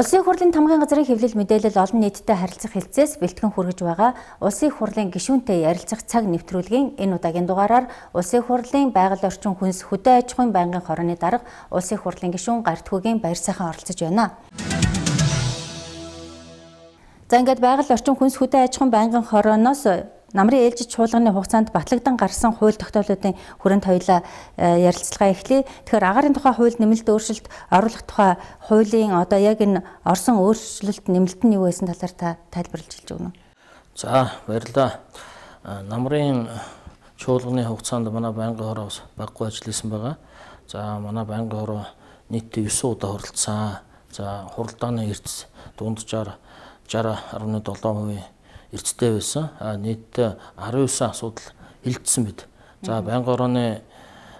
Улсын хурлын тамгын газрын хэвлэл мэдээлэл олон нийтэд харилцах хэлцээс бэлтгэн хүргэж байгаа улсын хурлын гишүүнтэй ярилцах цаг нэвтрүүлгийн энэ удаагийн дугаараар улсын хурлын байгаль орчин хүнс хөдөө аж ахуйн байнгын хорооны дарга улсын хурлын гишүүн Гартгүйгийн баяр сайхан оролцож байна. За ингээд байгаль орчин хүнс хөдөө аж ахуйн байнгын хорооноос намрын ээлжид чуулганы хугацаанд батлагдан гарсан хууль тогтоолуудын хүрээнд хоёлаа э, ярилцлагаа эхлэе. Тэгэхээр агарын тухай хууль нэмэлт өөрчлөлт оруулах тухай хуулийн одоо яг энэ орсон өөрчлөлт нэмэлт нь юу байсан талаар та тайлбарлаж хэлж өгнө. За баярлалаа. Намрын чуулганы хугацаанд манай байнгын хороос баггүй ажилласан байгаа. За манай байнгын хороо нийт 9 удаа хуралцсан. За хуралдааны эрс дунджаар 60.7% эрдэтэй байсан. А нийт 19 асуудал хилцсэн бид. За байнгын орооны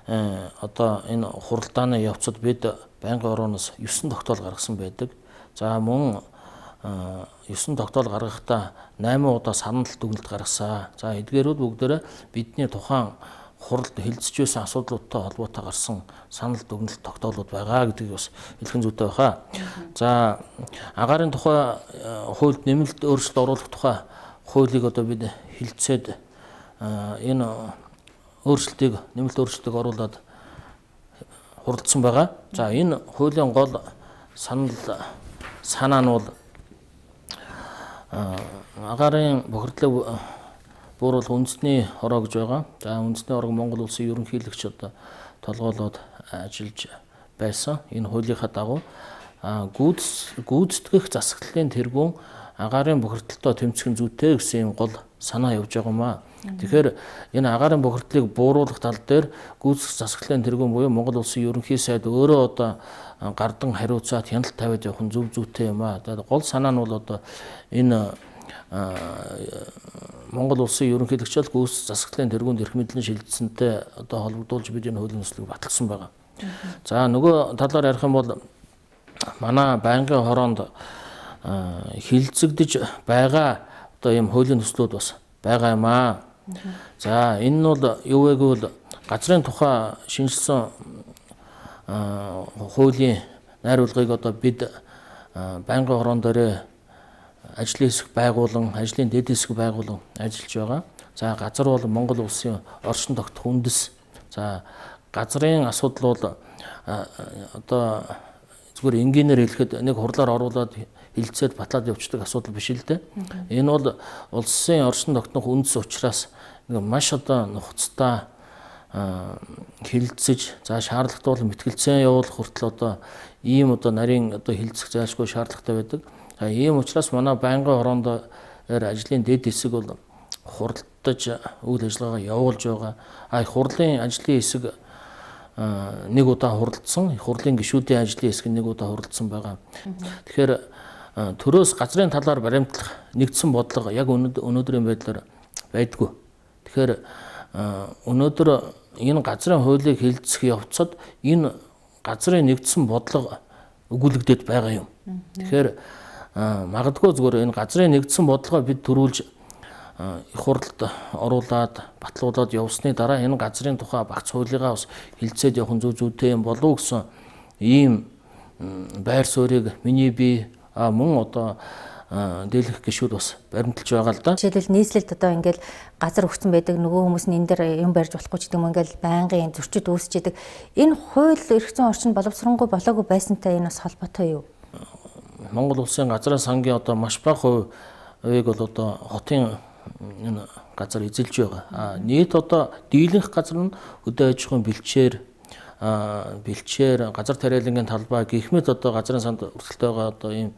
э, одоо энэ хуралдааны явцад бид байнгын ороноос 9 тогтоол гаргасан байдаг. За мөн 9 э, тогтоол гаргахдаа 8 удаа санал дүгнэлт гаргасан. За эдгээрүүд бүгдээрээ бидний тухайн хуралд хилцэж байсан асуудлуудтай холбоотой гарсан санал дүгнэлт тогтоолууд байгаа гэдгийг бас хэлхэн зүйтэй байна. За агаарын тухай э, хуульд нэмэлт өөрчлөлт оруулах тухай хуулийг одоо бид хилцээд энэ өөрчлөлтийг нэмэлт өөрчлөлтийг оруулад хуралдсан байгаа. За энэ хуулийн гол санал санаа нь бол агарын бохирдлыг бууруулах үндэсний хороо гэж байгаа. За үндэсний хорог Монгол улсын ерөнхийлөгч одоо толгоолоод ажиллаж байсан. Энэ хуулийнхаа дагуу гүйц гүйцэтгэх засаглалын тэргүүн агаарын бохирдлтоо тэмцэх нь зүйтэй гэсэн юм гол санаа явж байгаа юм аа. Тэгэхээр энэ агаарын бохирдлыг бууруулах тал дээр гүйцэх засаглалын тэргүүн буюу Монгол улсын ерөнхий сайд өөрөө одоо гардан хариуцаад хяналт тавиад явах нь зөв зүйтэй юм аа. Тэгээд гол санаа нь бол одоо энэ Монгол улсын ерөнхийлөгчөл гүйцэх засаглалын тэргүүнд эрх мэдлийн шилжсэнтэй одоо холбогдуулж бид энэ хуулийн нөслийг баталсан байгаа. За нөгөө талаар ярих юм бол манай байнгын хороонд хилцэгдэж байгаа одоо ийм хуулийн төслүүд бас байгаа юм аа. За энэ нь бол юу вэ гэвэл газрын тухай шинжилсэн хуулийн найруулгыг одоо бид байнгын хорон дээрээ ажлын хэсэг байгуулан, ажлын дэд хэсэг байгуулан ажиллаж байгаа. За газар бол Монгол улсын орчин тогтох үндэс. За газрын асуудал бол одоо зүгээр энгийнээр хэлэхэд нэг хурлаар оруулаад хилцээд батлаад явцдаг асуудал биш л дээ. Энэ бол улсын Оросын тогтнох үндэс учраас маш одоо нухацтай хилцэж за шаардлагатуул мэтгэлцэн явуулах хүртэл одоо ийм одоо нарийн одоо хилцэх зайлшгүй шаардлагатай байдаг. За ийм учраас манай байнгын хороонд ажлын дэд хэсэг бол хуралдаж үйл ажиллагаагаа явуулж байгаа. А хурлын ажлын хэсэг Э, нэг удаа хуралдсан их хурлын гишүүдийн ажлын хэсэг нэг удаа хуралдсан байгаа. Тэгэхээр э, төрөөс газрын талаар баримтлах нэгдсэн бодлого яг өнөөдрийн байдлаар байдгүй. Тэгэхээр э, өнөөдөр энэ газрын хуулийг хилцэх явцад энэ газрын нэгдсэн бодлого өгүүлэгдээд байгаа юм. Тэгэхээр магадгүй зүгээр энэ газрын нэгдсэн бодлогоо бид төрүүлж их хурдд оруулаад батлуулаад явсны дараа энэ газрын тухай багц хуулигаа бас хилцээд явах зүй зүйтэй юм болов уу гэсэн ийм байр суурийг миний би мөн одоо дийлэх гişүүд бас баримталж байгаа л да. Жишээлбэл нийслэлд одоо ингээл газар өгсөн байдаг нөгөө хүмүүс нь энэ дээр юм барьж болохгүй ч гэдэг юм ингээл байнгын зөрчид үүсч идэг. Энэ хууль эрх зүйн орчин боловсронгуй болоогүй байсантай энэ бас холбоотой юу? Монгол улсын газрын сангийн одоо маш бага хувийг бол одоо хотын энэ газар эзэлж байгаа. А нийт одоо дийлэнх газар нь хөдөө аж ахуйн бэлчээр бэлчээр газар тариалангийн талбай гэх мэт одоо газрын санд өрсөлдөж байгаа одоо ийм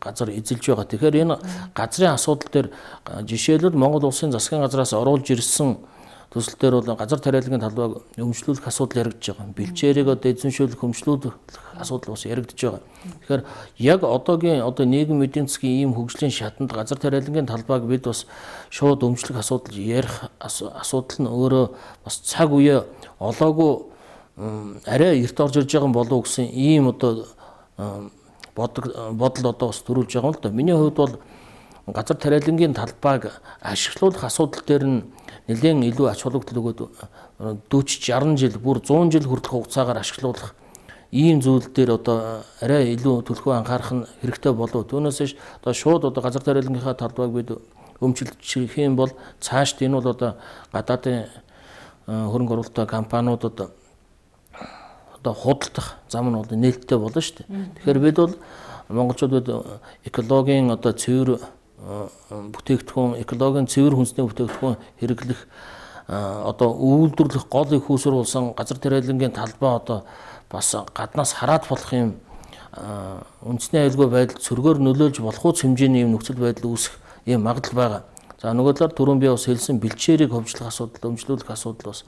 газар эзэлж байгаа. Тэгэхээр энэ газрын асуудал дээр жишээлбэл Монгол улсын засгийн газраас оруулж ирсэн төсөл дээр бол газар тариалгын талбайг өмчлүүлэх асуудал яригдж байгаа. Бэлчээрийг одоо эзэмшүүлэх, хөмчлүүлэх асуудал бас яригдж байгаа. Тэгэхээр яг одоогийн одоо нийгэм эдийн засгийн ийм хөгжлийн шатанд газар тариалгын талбайг бид бас шууд өмчлөх асуудал ярих асуудал нь өөрөө бас цаг үе олоогүй арай эрт орж ирж байгаа болов гэсэн ийм одоо бодлого бодол одоо бас төрүүлж байгаа юм л да. Миний хувьд бол газар тариалангийн талбайг ашиглуулах асуудал дээр нь нэлээд илүү ач холбогдол өгөөд 40 э, 60 жил бүр 100 жил хүртэлх хугацаагаар ашиглуулах ийм зүйл дээр одоо э, арай илүү төлхөө анхаарах нь хэрэгтэй болов. Түүнээс ш одоо шууд одоо газар тариалангийнхаа талбайг бид өмчлөх юм бол цаашд энэ бол одоо гадаадын э, хөрөнгө оруулалттай компаниудад одоо худалдах зам нь бол нээлттэй болно шүү дээ. Тэгэхээр бид бол монголчууд экологийн одоо цэвэр бүтээгдэхүүн экологийн цэвэр хүнсний бүтээгдэхүүн хэрэглэх одоо үйлдвэрлэх гол их усүр болсон газар тариалангийн талбай одоо бас гаднаас хараад болох юм үндэсний аюулгүй байдал цөргөөр нөлөөлж болох ус хэмжээний юм нөхцөл байдал үүсэх юм магадлал байгаа. За нөгөө талаар түрүүн би бас хэлсэн бэлчээрийг хөвжлөх асуудал, өмчлүүлэх асуудал бас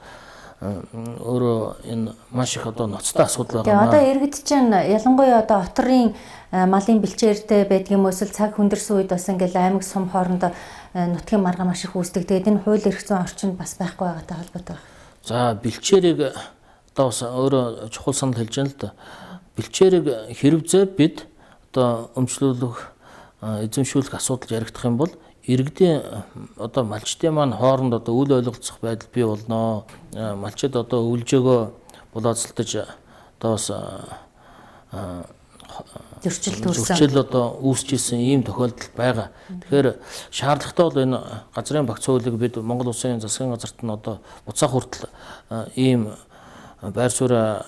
өөрөө энэ маш их одоо ноцтой асуудал байгаа. Тэгээ одоо иргэд чинь ялангуяа одоо отрын э, малын бэлчээртэй байдгийн мөсөл цаг хүндэрсэн үед бас ингээл аймаг сум хоорондоо э, нутгийн маргаа маш их үүсдэг. Тэгээд энэ хууль эрх зүйн орчинд бас байхгүй байгаатай холбоотой байна. За бэлчээрийг одоо бас өөрөө чухал санал хэлж байна л да. Бэлчээрийг хэрвзээ бид одоо өмчлүүлэх э, эзэмшүүлэх асуудал яригдах юм бол иргэдийн одоо малчтын маань хооронд одоо үл ойлголцох байдал бий болно. Э, малчид одоо өвлжөөгөө булаацалтаж одоо бас э, э, зөрчил төрсэн. Зөрчил одоо үүсчихсэн ийм тохиолдол байгаа. Тэгэхээр шаардлагатай бол энэ газрын багц хуулийг бид Монгол Улсын засгийн газарт нь одоо буцаах хүртэл ийм байр суурь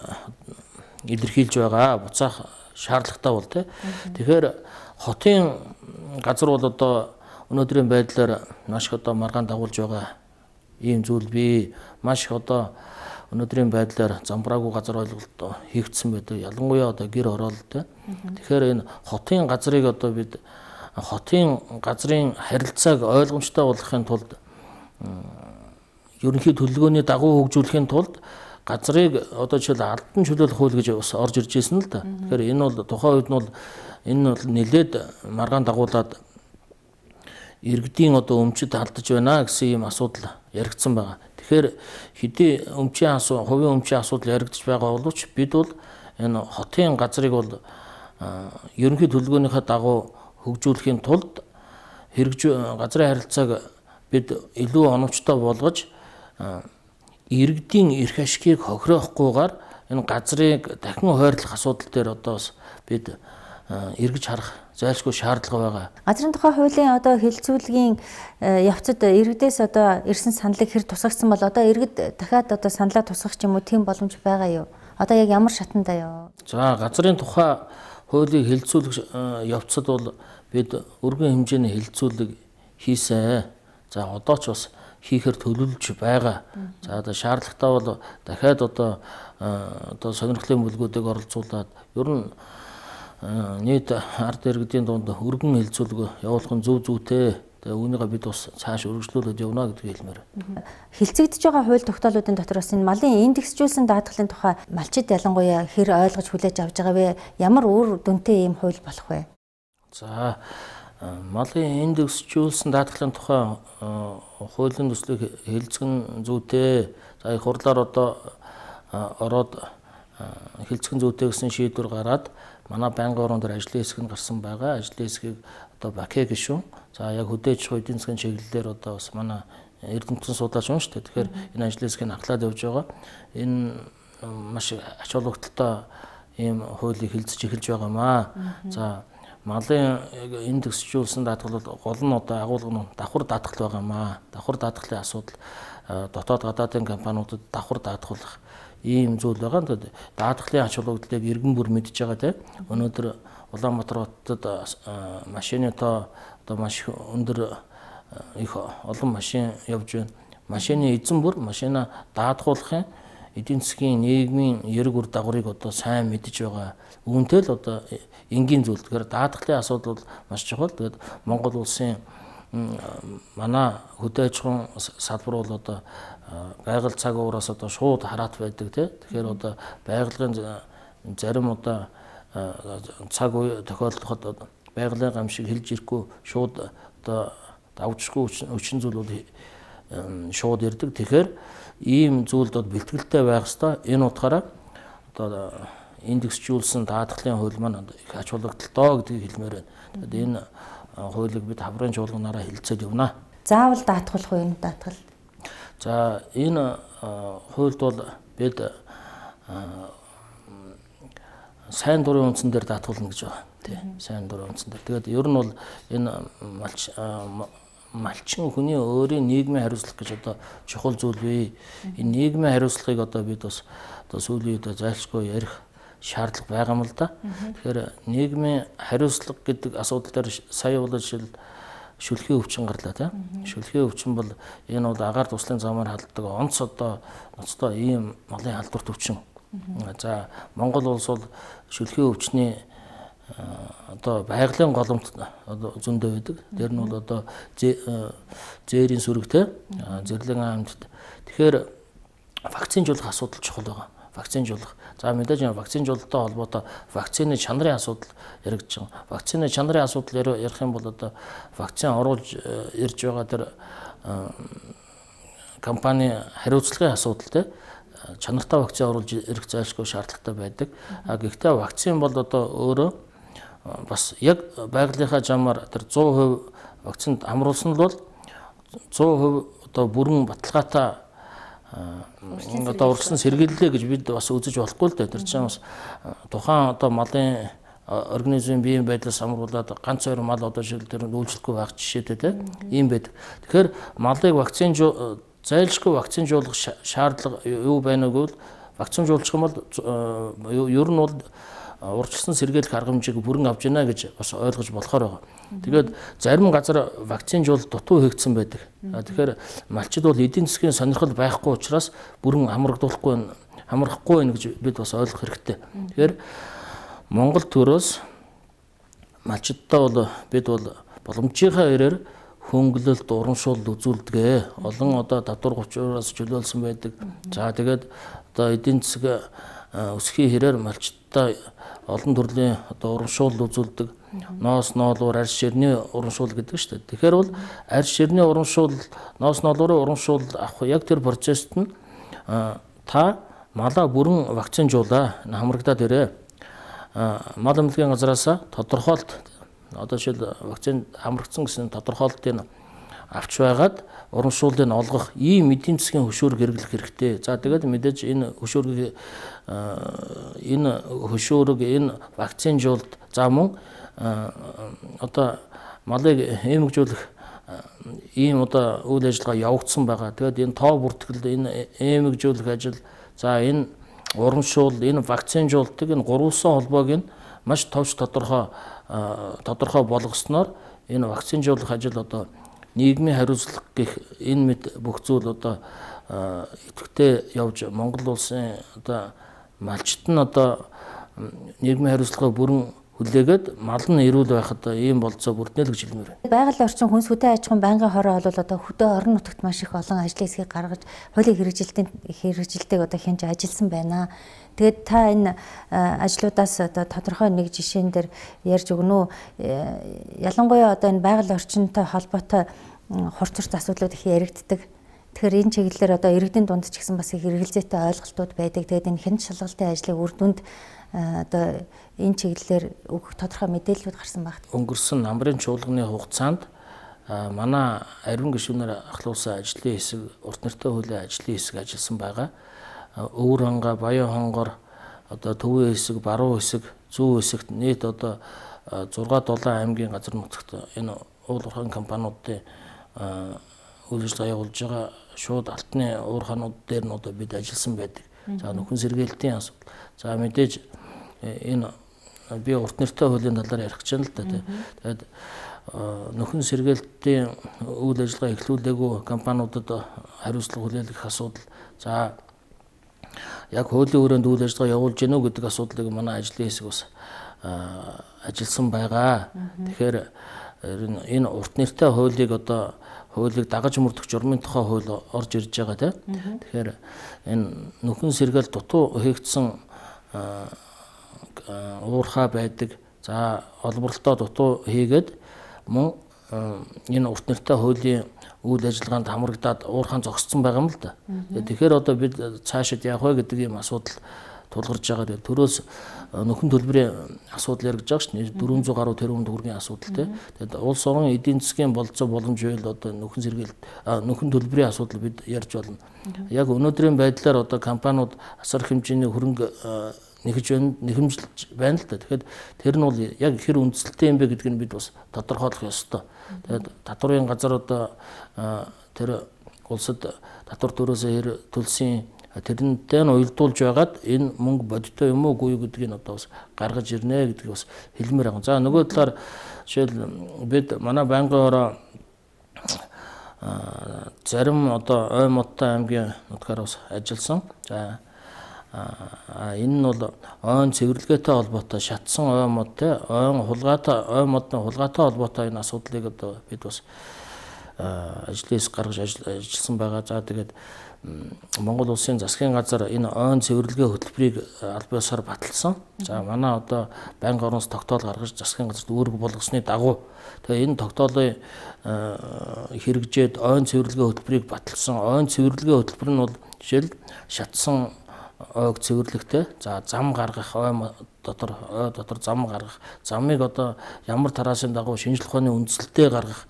илэрхийлж байгаа. Буцаах шаардлагатай бол тий. Тэгэхээр хотын газар бол одоо өнөөдрийн байдлаар маш их одоо маргаан дагуулж байгаа ийм зүйл би маш их одоо өнөөдрийн байдлаар замбраагүй газар ойлголт хийгдсэн байдаг. Ялангуяа одоо гэр ороолт. Тэгэхээр энэ хотын газрыг одоо бид хотын газрын харилцааг ойлгомжтой болгохын тулд ерөнхий төлөвлөгөөний дагуу хөгжүүлэхин тулд газрыг одоо жишээл албан чөлөөлөх хууль гэж бас орж ирж ирсэн л да. Тэгэхээр энэ бол тухайн үед нь бол энэ бол нэлээд маргаан дагуулад иргэдийн одоо өмчөд алдаж байна гэсэн ийм асуудал яригдсан байгаа. Тэгэхээр хэдий өмчийн асуу, хувийн өмчийн асуудал яригдж байгаа боловч бид бол энэ хотын газрыг бол ерөнхий төлөвлөгөөнийхөө дагуу хөгжүүлэхийн тулд хэрэгж газрын харилцааг бид илүү оновчтой болгож иргэдийн эрх ашигыг хохироохгүйгээр энэ газрыг дахин хойрлох асуудал дээр одоо бас бид эргэж харах зайлшгүй шаардлага байгаа. Газрын тухай хуулийн одоо хилцүүлгийн э, явцад иргэдээс одоо ирсэн саналыг хэр тусгагдсан бол одоо иргэд дахиад одоо саналаа тусгах юм уу тийм боломж байгаа юу? Одоо яг ямар шатанда юу? За газрын тухай хуулийг хилцүүлэх э, явцад бол бид өргөн хэмжээний хилцүүлэг хийсэн. За одоо ч бас хийхээр төлөвлөж байгаа. За одоо шаардлагатай бол дахиад одоо э, одоо сонирхлын бүлгүүдийг оролцуулаад ер нь Э, нийт ард иргэдийн дунд өргөн хилцүүлэг явуулах нь зөв зүйтэй. Тэгээ үүнийгээ бид бас цааш өргөжлүүлээд явна гэдгийг хэлмээр. Хилцэгдэж байгаа хууль тогтоолуудын дотор бас энэ малын индексжүүлсэн даатгалын тухай малчид ялангуяа хэр ойлгож хүлээж авч байгаа вэ? Ямар үр дүнтэй ийм хууль болох вэ? За э, малын индексжүүлсэн даатгалын тухай э, хуулийн төслийг хэлцгэн зүйтэй. За их хурлаар одоо ороод хэлцгэн зүйтэй гэсэн шийдвэр гараад манай байнгын оронд ажлын хэсэг нь гарсан байгаа. Ажлын хэсгийг одоо бакэ гişүн. За яг хөдөөж хуй эдийн засгийн чиглэлээр одоо бас манай Эрдэнэтэн судлаач юм шүү дээ. Тэгэхээр энэ ажлын хэсгийг ахлаад явж байгаа. Энэ маш ач холбогдолтой ийм хуулийг хилцэж эхэлж байгаа юм аа. За малын энэ төсчүүлсэн даатгал бол гол нь одоо агуулгын давхар даатгал байгаа юм аа. Давхар даатгалын асуудал э, дотоод гадаадын компаниудад давхар даатгуулах ийм зүйл байгаа. Тэгэхээр даатгалын ач холбогдлыг иргэн бүр мэдж байгаа тийм. Өнөөдөр Улаанбаатар хотод машины тоо одоо маш өндөр их олон машин явж байна. Машины эзэн бүр машина даатгуулахын эдийн засгийн нийгмийн эрг үр дагаврыг одоо сайн мэдж байгаа. Үүнтэй л одоо энгийн зүйл. Тэгэхээр даатгалын асуудал бол маш чухал. Тэгэхээр Монгол улсын манай хөдөө аж ахуйн салбар бол одоо э, байгаль цаг уураас одоо шууд хараат байдаг тийм. Тэгэхээр одоо байгалийн зарим одоо э, цаг үе тохиолдоход байгалийн гам шиг хэлж ирэхгүй шууд одоо давжгүй өчн зүйл бол э, шууд ирдэг. Тэгэхээр ийм зүйлд бол бэлтгэлтэй байх ёстой. Энэ утгаараа одоо индексжүүлсэн даатгалын хууль маань их ач холбогдолтой гэдгийг хэлмээр байна. Тэгэхээр энэ хуулийг бид хаврын чуулганаараа хилцээд явна. Заавал даатгуулах уу энэ даатгал? За энэ хуульд бол бид сайн дурын үндсэн дээр даатгуулна гэж байна. Тий. Сайн дурын үндсэн дээр. Тэгээд ер нь бол энэ малч малчин хүний өөрийн нийгмийн хариуцлага гэж одоо чухал зүйл бий. Энэ нийгмийн хариуцлагыг одоо бид бас одоо сүүлийн үед зайлшгүй ярих шаардлага байгаа юм л да. Тэгэхээр нийгмийн хариуцлага гэдэг асуудал дээр сая бол жишээл шүлхий өвчин гарлаа тийм. Шүлхий өвчин бол энэ бол агаар туслахын замаар халддаг онц одоо ноцтой ийм малын халдварт өвчин. За Монгол улс бол шүлхий өвчний э, одоо байгалийн голомт зөндөө байдаг. Тэр нь бол одоо э, зээрийн сүрэгтэй зэрлэн аймагт. Тэгэхээр вакцинжуулах асуудал чухал байгаа вакцинжуулах. За мэдээж вакцинжуулалттай холбоотой вакцины чанарын асуудал яригдж байгаа. Вакцины чанарын асуудал ярих юм бол одоо вакцин оруулж э, ирж байгаа тэр э, компани хариуцлагын асуудал тийм чанартай вакцин оруулж ирэх зайлшгүй шаардлагатай байдаг. А гэхдээ вакцин бол одоо өөрөө э, бас яг байгалийнхаа жамаар тэр 100% вакцинд хамруулсан нь бол 100% одоо бүрэн баталгаатай одоо уралсан сэргийллээ гэж бид бас үзэж болохгүй л дээ. Тэр чинь бас э, тухайн одоо малын э, организмын биеийн байдлаас хамруулаад ганц хоёр мал одоо жишээл тэр нүүлжлэхгүй байх жишээтэй тийм юм байдаг. Тэгэхээр малыг вакцин э, зайлшгүй вакцинжуулах шаардлага юу байна вэ гэвэл вакцинжуулчих юм бол ер нь бол урьдчилсан сэргийлэх арга хэмжээг бүрэн авч байна гэж бас ойлгож болохоор байгаа. Тэгээд зарим газар вакцинжуул дутуу хийгдсэн байдаг. Тэгэхээр малчид бол эдийн засгийн сонирхол байхгүй учраас бүрэн амрагдуулахгүй байна хамрахгүй байна гэж бид бас ойлгох хэрэгтэй. Тэгэхээр Монгол төрөөс малчдаа бол бид бол боломжийнхаа ярээр хөнгөлөлт урамшуулл үзүүлдэгэ. Олон одоо татвар 30-аас чөлөөлсөн байдаг. За тэгээд одоо эдийн засаг өсөхийн хэрээр малчтаа олон төрлийн одоо урамшуул үзүүлдэг ноос ноолуур арьс ширний урамшуул гэдэг шүү дээ. Тэгэхээр бол арьс ширний урамшуул ноос ноолуурын урамшуул авах яг тэр процессд нь та малаа бүрэн вакцинжуулаа хамрагдаад ирээ. Мал эмнэлгийн газраас тодорхойлт одоо жишээл вакцин хамрагдсан гэсэн тодорхойлтын авч байгаад урамшуулыг олгох ийм эдийн засгийн хөшүүрэг хэрэглэх хэрэгтэй. За тэгээд мэдээж энэ хөшүүргийг Э, энэ хөшөөрөг энэ вакцин жуулт за мөн э, одоо малыг эмэгжүүлэх э, ийм одоо үйл ажиллагаа явагдсан байгаа. Тэгээд энэ тоо бүртгэл энэ эмэгжүүлэх ажил за энэ урамшуул энэ вакцин жуултыг энэ гурвсан холбоог нь маш товч тодорхой тодорхой болгосноор энэ вакцин жуулах ажил одоо нийгмийн хариуцлага гэх энэ мэд бүх зүйл одоо идэвхтэй явж Монгол улсын одоо малчт нь одоо нийгмийн хариуцлага бүрэн хүлээгээд мал нь эрүүл байх одоо ийм болцоо бүрднэ л гэж хэлмээр байна. Байгаль орчин хүнс хөдөө аж ахуйн байнгын хороо бол одоо хөдөө орон нутагт маш их олон ажлын хэсгийг гаргаж хуулийн хэрэгжилтийн хэрэгжилтийг одоо хянж ажилласан байна. Тэгээд та энэ ажлуудаас одоо тодорхой нэг жишээн дээр ярьж өгнө үү? Э, ялангуяа одоо энэ байгаль орчинтой холбоотой хурцарт асуудлууд их яригддаг Тэгэхээр энэ чиглэлээр одоо иргэдийн дунд ч гэсэн бас их хэрэгэлзээтэй ойлголтууд байдаг. Тэгээд энэ хэн шалгалтын ажлыг үр дүнд одоо энэ чиглэлээр өгөх тодорхой мэдээллүүд гарсан баг. Өнгөрсөн намрын чуулганы хугацаанд манай ариун гишүүнээр ахлуулсан ажлын хэсэг урт нэртэй хуулийн ажлын хэсэг ажилласан байгаа. Өвөр хонга, Баян хонгор одоо төвийн хэсэг, баруун хэсэг, зүүн хэсэгт нийт одоо 6 7 аймгийн газар нутагт энэ уул уурхайн компаниудын үйлчлэл явуулж байгаа шууд алтны уур ханууд дээр нь одоо бид ажилласан байдаг. За нөхөн сэргээлтийн асуудал. За мэдээж э, энэ би урт нэртэй хуулийн талаар ярих гэж байна л да. Тэгээд нөхөн сэргээлтийн үйл ажиллагаа эхлүүлээгүй компаниудад хариуцлага хүлээлгэх асуудал. За яг хуулийн өрөөнд үйл ажиллагаа явуулж гинөө гэдэг асуудлыг манай ажлын хэсэг бас ажилласан байгаа. Тэгэхээр ер нь энэ урт нэртэй хуулийг одоо хуулийг дагаж мөрдөх журмын тухай хууль орж ирж байгаа тийм. Тэгэхээр энэ нүхэн сэргээл дутуу хийгдсэн уурхаа байдаг. За олборлолтоо дутуу хийгээд мөн энэ урт нэртэй хуулийн үйл ажиллагаанд хамрагдаад уурхаан зогсцсон байгаа юм л да. Тэгэхээр одоо бид цаашид явах вэ гэдэг ийм асуудал тулгарч байгаа. Тэгээд төрөөс э, нөхөн төлбөрийн асуудал яригдж байгаа шнь 400 гаруй тэрбум төгрөгийн асуудал те. Тэгээд улс орон эдийн засгийн болцоо боломж байл одоо нөхөн сэргээлт э, нөхөн төлбөрийн асуудал бид ярьж болно. Яг өнөөдрийн байдлаар одоо компаниуд асар хэмжээний хөрөнгө э, нэгж байна нэхэмжилж байна л да. Тэгэхэд тэр нь бол яг хэр үндсэлтэй юм бэ гэдг нь бид бас тодорхойлох ёстой. Тэгээд татварын газар одоо тэр улсад татвар төрөөсөө хэр төлсөн тэрнтэй нь уялдуулж байгаад энэ мөнгө бодиттой юм уугүй гэдгийг нь одоо бас гаргаж ирнэ гэдгийг бас хэлмээр байгаа. За нөгөө талаар жишээл бид манай байнгын хороо зарим одоо ой модтой аймгийн нутгаар бас ажилласан. За энэ нь бол ойн цэвэрлэгээтэй холбоотой шатсан ой модтэй, ойн хулгаатай, ой модны хулгаатай холбоотой энэ асуудлыг одоо бид бас ажлаас гаргаж ажилласан байгаа. За тэгээд Монгол улсын засгийн газар энэ ойн цэвэрлэгээ хөтөлбөрийг э, аль биесээр баталсан. За манай одоо банк орноос тогтоол гаргаж засгийн газарт үүрэг болгосны дагуу тэгээ энэ тогтоолыг э, хэрэгжээд ойн цэвэрлэгээ хөтөлбөрийг баталсан. Ойн цэвэрлэгээ хөтөлбөр нь бол жишээл шатсан э, ойг цэвэрлэхтэй за зам гаргах ой дотор ой дотор зам гаргах замыг одоо ямар тарасын дагуу шинжлэх ухааны үндсэлтэд гаргах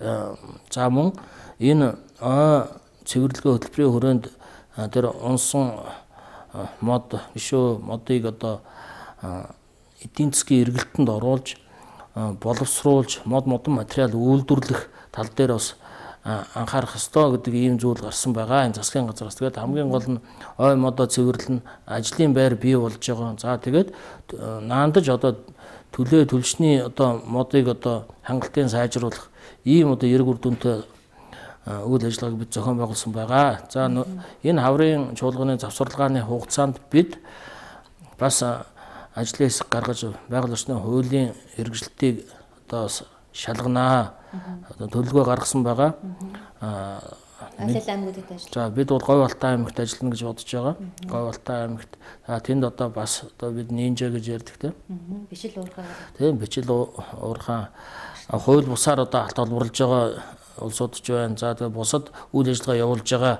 за мөн энэ ой цэвэрлэгээ хөтөлбөрийн хүрээнд тэр унсан мод гişөө модыг одоо эдийн засгийн эргэлтэнд оруулж боловсруулж мод модон материал үйлдвэрлэх тал дээр бас анхаарах ёстой гэдэг ийм зүйл гарсан байгаа энэ засгийн газраас. Тэгээд хамгийн гол нь ой модоо цэвэрлэн ажлын байр бий болж байгаа. За тэгээд наандаж одоо төлөө төлшний одоо модыг одоо хангалттай сайжруулах ийм одоо эрг үр дүнтэй үйл ажиллагааг бид зохион байгуулсан байгаа. За энэ хаврын чуулганы завсарлагааны хугацаанд бид бас ажлын хэсэг гаргаж байгаль орчны хуулийн хэрэгжилтийг одоо бас шалганаа. Одоо төлөвлөгөө гаргасан байгаа. Аа Алил аймагуудад ажиллаж. За бид бол Говь Алтай аймагт ажиллана гэж бодож байгаа. Говь Алтай аймагт. За тэнд одоо бас одоо бид нинжа гэж ярьдаг тийм. Бичил уурхаа. Тийм бичил уурхаа хууль бусаар одоо алт олборлж байгаа улсууд ч байна. За тэгээ бусад үйл ажиллагаа явуулж байгаа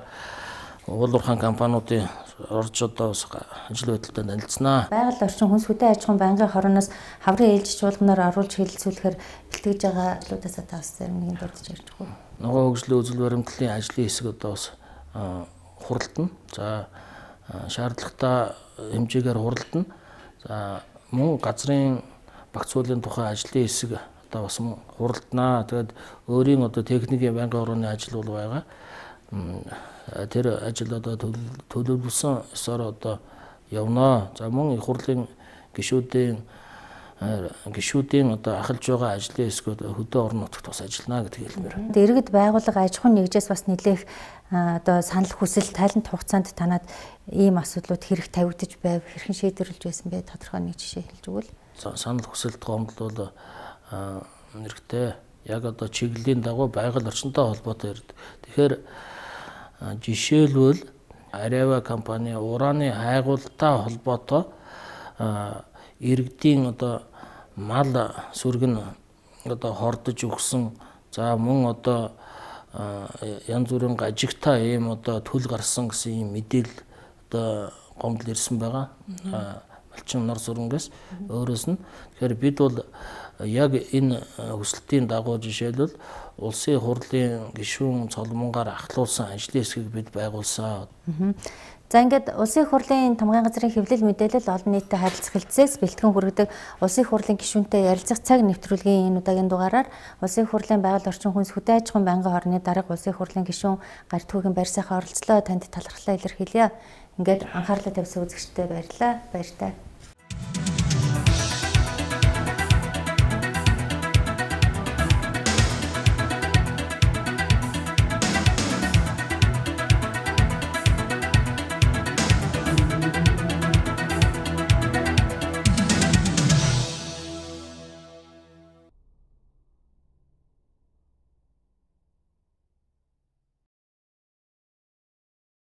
уулуурхан компаниудын орж одоо бас ажил байдалтай танилцсанаа. Байгаль орчин хүнс хөтэй аж ахуйн байнгын хороноос хаврын ээлж чуулганаар оруулж хэлэлцүүлэхээр бэлтгэж байгаа ажлуудаасаа та бас зарим нэгэн дурдж ярьж байгаа. Ногоо хөгжлийн үзэл баримтлалын ажлын хэсэг одоо бас хуралдана. За шаардлагатай хэмжээгээр хуралдана. За мөн газрын багц уулын тухай ажлын хэсэг одоо бас хуралднаа. Тэгээд өөрийн одоо техникийн байнгын орооны ажил бол байгаа. Тэр ажил одоо төлөвлөсөн ёсоор одоо явнаа. За мөн их хурлын гишүүдийн гишүүдийн одоо ахалж байгаа ажлын хэсгүүд хөдөө орон нутагт бас ажиллана гэдэг хэлмээр. Дэргэд байгууллага аж ахуйн нэгжээс бас нэлээх одоо санал хүсэл талент хугацаанд танаад ийм асуудлууд хэрэг тавигдж байв хэрхэн шийдвэрлэж байсан бэ тодорхой нэг жишээ хэлж өгвөл. Санал хүсэлт гомдол бол нэрхтээ яг одоо чиглэлийн дагуу байгаль орчинтой холбоотой ирдэг. Тэгэхээр жишээлбэл Areva компани ураны хайгуултай холбоотой иргэдийн одоо мал сүргэн одоо хордож өгсөн за мөн одоо янз бүрийн гажигтай ийм одоо төл гарсан гэсэн ийм мэдээлэл одоо гомдол ирсэн байгаа. Малчин нор сүрэнгээс өөрөөс нь. Тэгэхээр бид бол яг энэ э, хүсэлтийн дагуу жишээлбэл улсын хурлын гишүүн цолмонгаар ахлуулсан ажлын хэсгийг бид байгуулсан. За ингээд улсын хурлын томгийн газрын хэвлэл мэдээлэл олон нийтэд харилцах хэлцээс бэлтгэн хүргэдэг улсын хурлын гишүүнтэй ярилцах цаг нэвтрүүлгийн энэ удаагийн дугаараар улсын хурлын байгаль орчин хүнс хөдөө аж ахуйн байнгын хорны дарга улсын хурлын гишүүн гарт түүхийн барь сайхан оролцлоо танд талархлаа илэрхийлье. Ингээд анхаарлаа тавьсан үзэгчдэд баярлалаа. Баяр таа.